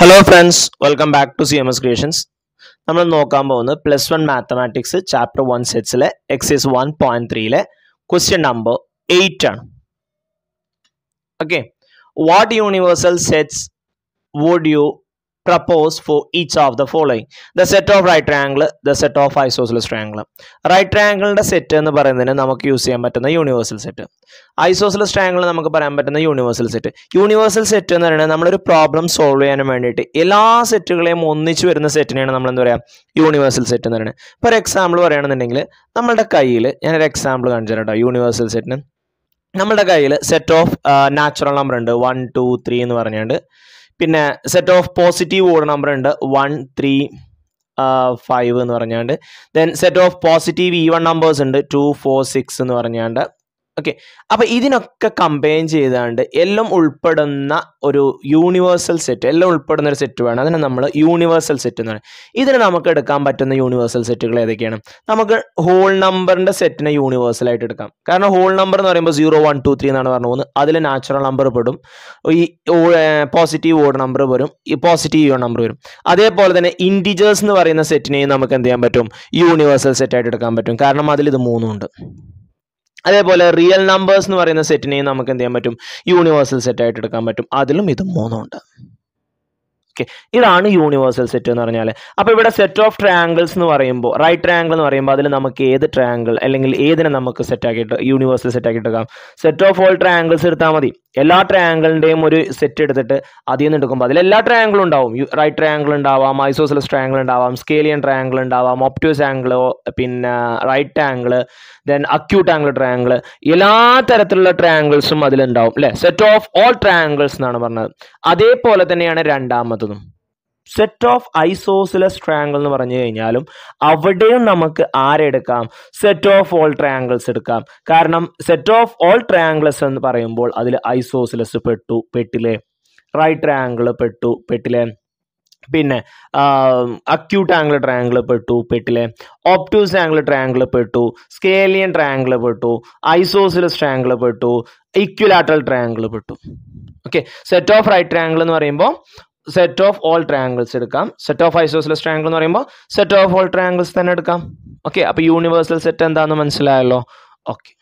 Hello friends, welcome back to CMS Creations. We will talk about plus one mathematics chapter 1 sets x is 1.3 le question number 8. Okay. What universal sets would you propose for each of the following the set of right triangle the set of isosceles triangle right triangle ന്റെ set എന്ന് പറയുന്നതിന് നമുക്ക് use ചെയ്യാൻ പറ്റുന്ന universal set isosceles triangle നമുക്ക് പറയാൻ പറ്റുന്ന universal set universal set എന്ന് പറയുന്നത് ഒരു പ്രോബ്ലം സോൾവ് ചെയ്യാൻ വേണ്ടിയിട്ട് എല്ലാ സെറ്റുകളെയും ഒന്നിച്ചു വരുന്ന സെറ്റിനെയാണ് നമ്മൾ എന്താ പറയുക യൂണിവേഴ്സൽ സെറ്റ് എന്ന് പറയുന്നത് ഫോർ എക്സാമ്പിൾ പറയുകയാണെന്നുണ്ടെങ്കിൽ നമ്മളുടെ കയ്യിൽ ഞാനൊരു എക്സാമ്പിൾ കാണിച്ചു കേട്ടോ യൂണിവേഴ്സൽ സെറ്റിന് നമ്മളുടെ കയ്യിൽ സെറ്റ് ഓഫ് നാച്ചുറൽ നമ്പർ ഉണ്ട് വൺ ടു ത്രീ എന്ന് പറഞ്ഞുകൊണ്ട് പിന്നെ set of positive odd number ഉണ്ട് വൺ ത്രീ ഫൈവ് എന്ന് പറഞ്ഞാണ്ട് then set of positive one numbers ഉണ്ട് ടു ഫോർ സിക്സ് എന്ന് പറഞ്ഞാണ്ട് ഓക്കെ അപ്പോൾ ഇതിനൊക്കെ കമ്പയിൻ ചെയ്താണ്ട് എല്ലാം ഉൾപ്പെടുന്ന ഒരു യൂണിവേഴ്സൽ സെറ്റ് എല്ലാം ഉൾപ്പെടുന്ന ഒരു സെറ്റ് വേണം അതിനെ നമ്മൾ യൂണിവേഴ്സൽ സെറ്റ് എന്ന് പറയും ഇതിന് നമുക്ക് എടുക്കാൻ പറ്റുന്ന യൂണിവേഴ്സൽ സെറ്റുകൾ ഏതൊക്കെയാണ് നമുക്ക് ഹോൾ നമ്പറിൻ്റെ സെറ്റിനെ യൂണിവേഴ്സൽ ആയിട്ട് എടുക്കാം കാരണം ഹോൾ നമ്പർ എന്ന് പറയുമ്പോൾ സീറോ വൺ ടു ത്രീ എന്നാണ് പറഞ്ഞു പോകുന്നത് അതിൽ നാച്ചുറൽ നമ്പർ പെടും ഈ പോസിറ്റീവ് ഓഡ് നമ്പർ വരും ഈ പോസിറ്റീവ് നമ്പർ വരും അതേപോലെ തന്നെ ഇൻഡിജേഴ്സ് എന്ന് പറയുന്ന സെറ്റിനെയും നമുക്ക് എന്ത് ചെയ്യാൻ പറ്റും യൂണിവേഴ്സൽ സെറ്റായിട്ട് എടുക്കാൻ പറ്റും കാരണം അതിൽ ഇത് മൂന്നുണ്ട് അതേപോലെ റിയൽ നമ്പേഴ്സ് എന്ന് പറയുന്ന സെറ്റിനെയും നമുക്ക് എന്ത് ചെയ്യാൻ പറ്റും യൂണിവേഴ്സൽ സെറ്റായിട്ട് എടുക്കാൻ പറ്റും അതിലും ഇത് മൂന്നും ഉണ്ട് ഓക്കെ ഇതാണ് യൂണിവേഴ്സൽ സെറ്റ് എന്ന് പറഞ്ഞാൽ അപ്പോൾ ഇവിടെ സെറ്റ് ഓഫ് ട്രയാങ്കിൾസ് എന്ന് പറയുമ്പോൾ റൈറ്റ് ട്രയാങ്കിൾ എന്ന് പറയുമ്പോൾ അതിൽ നമുക്ക് ഏത് ട്രയാങ്കിൾ അല്ലെങ്കിൽ ഏതിനെ നമുക്ക് സെറ്റ് ആക്കിയിട്ട് യൂണിവേഴ്സൽ സെറ്റ് ആക്കിയിട്ട് എടുക്കാം സെറ്റ് ഓഫ് ഓൾ ട്രയാങ്കിൾസ് എടുത്താൽ മതി എല്ലാ ട്രയാങ്കിളിൻ്റെയും ഒരു സെറ്റ് എടുത്തിട്ട് അതിൽ നിന്ന് എടുക്കുമ്പോൾ അതിൽ എല്ലാ ട്രയാങ്കിളും ഉണ്ടാവും റൈറ്റ് ട്രയാങ്കിൾ ഉണ്ടാവാം ഐസോസലസ് ട്രയാങ്കിൾ ഉണ്ടാവാം സ്കേലിയൻ ട്രയാങ്കിൾ ഉണ്ടാവാം ഒപ്റ്റോസ് ആംഗിൾ പിന്നെ right angle then acute angle triangle എല്ലാ തരത്തിലുള്ള ട്രയാങ്കിൾസും അതിലുണ്ടാവും അല്ലേ സെറ്റ് ഓഫ് ഓൾ ട്രയാങ്കിൾസ് എന്നാണ് പറഞ്ഞത് അതേപോലെ തന്നെയാണ് രണ്ടാമത് നടത്തുന്നു സെറ്റ് ഓഫ് ഐസോസിലസ് ട്രയാങ്കിൾ എന്ന് പറഞ്ഞു കഴിഞ്ഞാലും അവിടെയും നമുക്ക് ആരെടുക്കാം സെറ്റ് ഓഫ് ഓൾ ട്രയാങ്കിൾസ് എടുക്കാം കാരണം സെറ്റ് ഓഫ് ഓൾ ട്രയാങ്കിൾസ് എന്ന് പറയുമ്പോൾ അതിൽ ഐസോസിലസ് പെട്ടു പെട്ടിലെ റൈറ്റ് ട്രയാങ്കിൾ പെട്ടു പെട്ടിലെ പിന്നെ അക്യൂട്ട് ആംഗിൾ ട്രയാങ്കിൾ പെട്ടു പെട്ടിലെ ഓപ്റ്റൂസ് ആംഗിൾ ട്രയാങ്കിൾ പെട്ടു സ്കേലിയൻ ട്രയാങ്കിൾ പെട്ടു ഐസോസിലസ് ട്രയാങ്കിൾ പെട്ടു ഇക്വിലാറ്ററൽ ട്രയാങ്കിൾ പെട്ടു okay set of right triangle എന്ന് പറയുമ്പോൾ സെറ്റ് ഓഫ് ഓൾ ട്രയാങ്കിൾസ് എടുക്കാം സെറ്റ് ഓഫ് ഐസോസിലസ് ട്രയാങ്കിൾ എന്ന് പറയുമ്പോൾ സെറ്റ് ഓഫ് ഓൾ ട്രയാങ്കിൾസ് തന്നെ എടുക്കാം ഓക്കെ അപ്പോൾ യൂണിവേഴ്സൽ സെറ്റ് എന്താണെന്ന് മനസ്സിലായല്ലോ ഓക്കെ